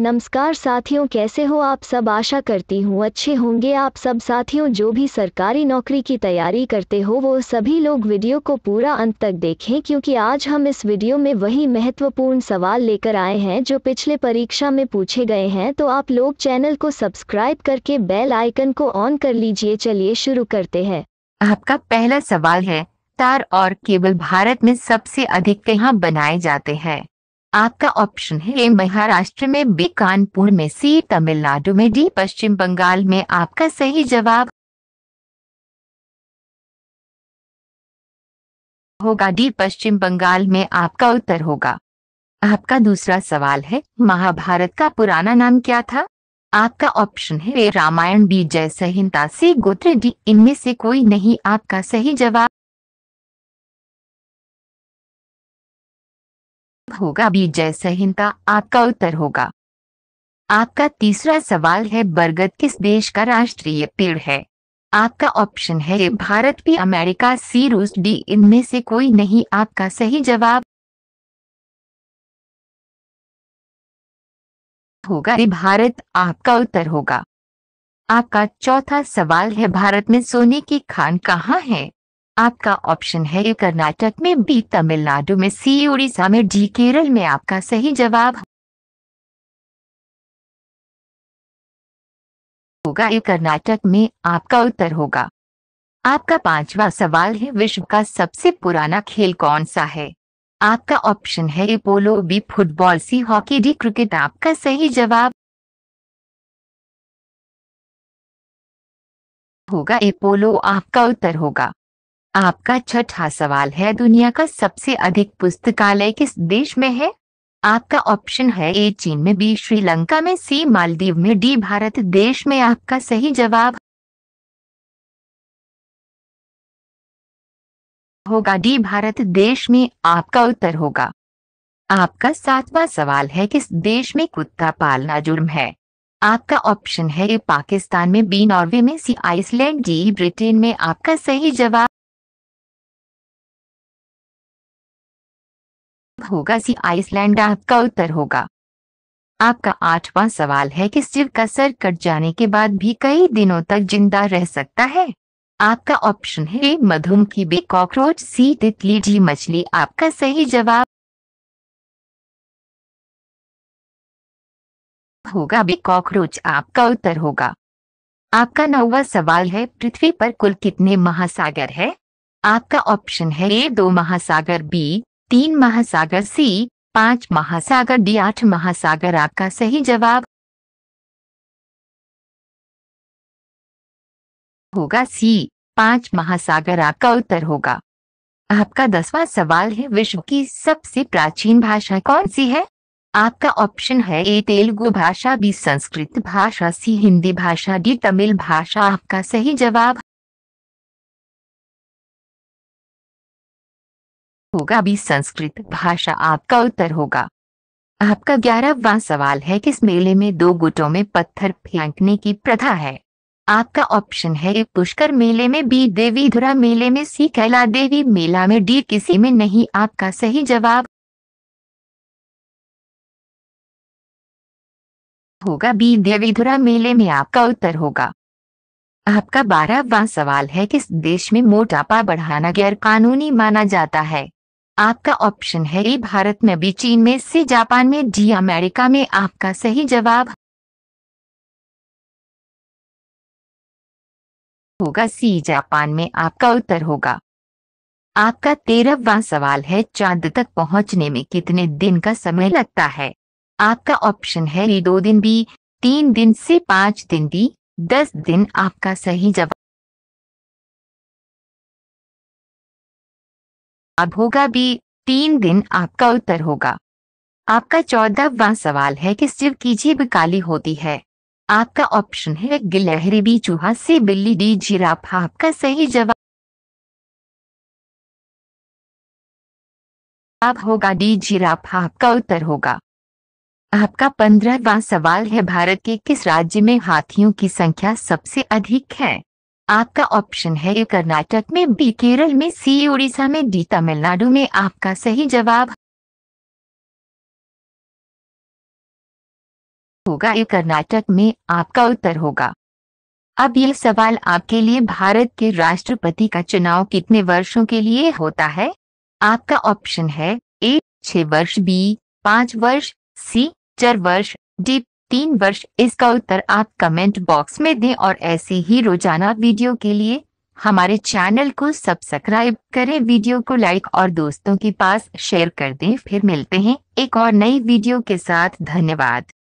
नमस्कार साथियों कैसे हो आप सब आशा करती हूँ अच्छे होंगे आप सब साथियों जो भी सरकारी नौकरी की तैयारी करते हो वो सभी लोग वीडियो को पूरा अंत तक देखें क्योंकि आज हम इस वीडियो में वही महत्वपूर्ण सवाल लेकर आए हैं जो पिछले परीक्षा में पूछे गए हैं तो आप लोग चैनल को सब्सक्राइब करके बेल आइकन को ऑन कर लीजिए चलिए शुरू करते हैं आपका पहला सवाल है तार और केबल भारत में सबसे अधिक कहाँ बनाए जाते हैं आपका ऑप्शन है ए महाराष्ट्र में बी कानपुर में सी तमिलनाडु में डी पश्चिम बंगाल में आपका सही जवाब होगा डी पश्चिम बंगाल में आपका उत्तर होगा आपका दूसरा सवाल है महाभारत का पुराना नाम क्या था आपका ऑप्शन है ए रामायण बी जय सहिंता सी गोत्र डी इनमें से कोई नहीं आपका सही जवाब होगा भी जय संहिता आपका उत्तर होगा आपका तीसरा सवाल है बरगद किस देश का राष्ट्रीय पेड़ है आपका ऑप्शन है भारत भी अमेरिका सी रूस डी इनमें से कोई नहीं आपका सही जवाब होगा भारत आपका उत्तर होगा आपका चौथा सवाल है भारत में सोने की खान कहाँ है आपका ऑप्शन है ए कर्नाटक में बी तमिलनाडु में सी उड़ीसा में डी केरल में आपका सही जवाब होगा ए कर्नाटक में आपका उत्तर होगा आपका पांचवा सवाल है विश्व का सबसे पुराना खेल कौन सा है आपका ऑप्शन है A polo B football C hockey D cricket आपका सही जवाब होगा ए पोलो आपका उत्तर होगा आपका छठा सवाल है दुनिया का सबसे अधिक पुस्तकालय किस देश में है आपका ऑप्शन है ए चीन में बी श्रीलंका में सी मालदीव में डी भारत देश में आपका सही जवाब होगा डी भारत देश में आपका उत्तर होगा आपका सातवां सवाल है किस देश में कुत्ता पालना जुर्म है आपका ऑप्शन है ए पाकिस्तान में बी नॉर्वे में सी आइसलैंड डी ब्रिटेन में आपका सही जवाब होगा सी आइसलैंड आपका उत्तर होगा आपका आठवां सवाल है कि सिर का सर कट जाने के बाद भी कई दिनों तक जिंदा रह सकता है आपका ऑप्शन है मधुम की बे कॉकरोच सी तितली जी मछली आपका सही जवाब होगा बे कॉकरोच आपका उत्तर होगा आपका नौवा सवाल है पृथ्वी पर कुल कितने महासागर है आपका ऑप्शन है ए दो महासागर बी तीन महासागर सी पांच महासागर डी आठ महासागर आपका सही जवाब होगा सी पांच महासागर आपका उत्तर होगा आपका दसवां सवाल है विश्व की सबसे प्राचीन भाषा कौन सी है आपका ऑप्शन है ए तेलुगु भाषा बी संस्कृत भाषा सी हिंदी भाषा डी तमिल भाषा आपका सही जवाब होगा बी संस्कृत भाषा आपका उत्तर होगा आपका ग्यारहवा सवाल है किस मेले में दो गुटों में पत्थर फेंकने की प्रथा है आपका ऑप्शन है ए पुष्कर मेले में बी देवी धुरा मेले में सी कैला देवी मेला में डी किसी में नहीं आपका सही जवाब होगा बी देवीधुरा मेले में आपका उत्तर होगा आपका बारहवा सवाल है किस देश में मोटापा बढ़ाना गैर कानूनी माना जाता है आपका ऑप्शन है ए भारत में बी चीन में सी जापान में डी अमेरिका में आपका सही जवाब होगा सी जापान में आपका उत्तर होगा आपका तेरहवा सवाल है चांद तक पहुंचने में कितने दिन का समय लगता है आपका ऑप्शन है दो दिन बी तीन दिन से पांच दिन डी दस दिन आपका सही जवाब अब होगा बी तीन दिन आपका उत्तर होगा आपका चौदहवा सवाल है कि शिव की जीभ काली होती है आपका ऑप्शन है गिलहरी बी चूहा से बिल्ली डी जिराफ आपका सही जवाब आप होगा डी जिराफ आपका उत्तर होगा आपका पंद्रहवा सवाल है भारत के किस राज्य में हाथियों की संख्या सबसे अधिक है आपका ऑप्शन है ए कर्नाटक में बी केरल में सी उड़ीसा में डी तमिलनाडु में आपका सही जवाब होगा ए कर्नाटक में आपका उत्तर होगा अब यह सवाल आपके लिए भारत के राष्ट्रपति का चुनाव कितने वर्षों के लिए होता है आपका ऑप्शन है ए छह वर्ष बी पांच वर्ष सी चार वर्ष डी तीन वर्ष इसका उत्तर आप कमेंट बॉक्स में दें और ऐसे ही रोजाना वीडियो के लिए हमारे चैनल को सब्सक्राइब करें वीडियो को लाइक और दोस्तों के पास शेयर कर दें फिर मिलते हैं एक और नई वीडियो के साथ धन्यवाद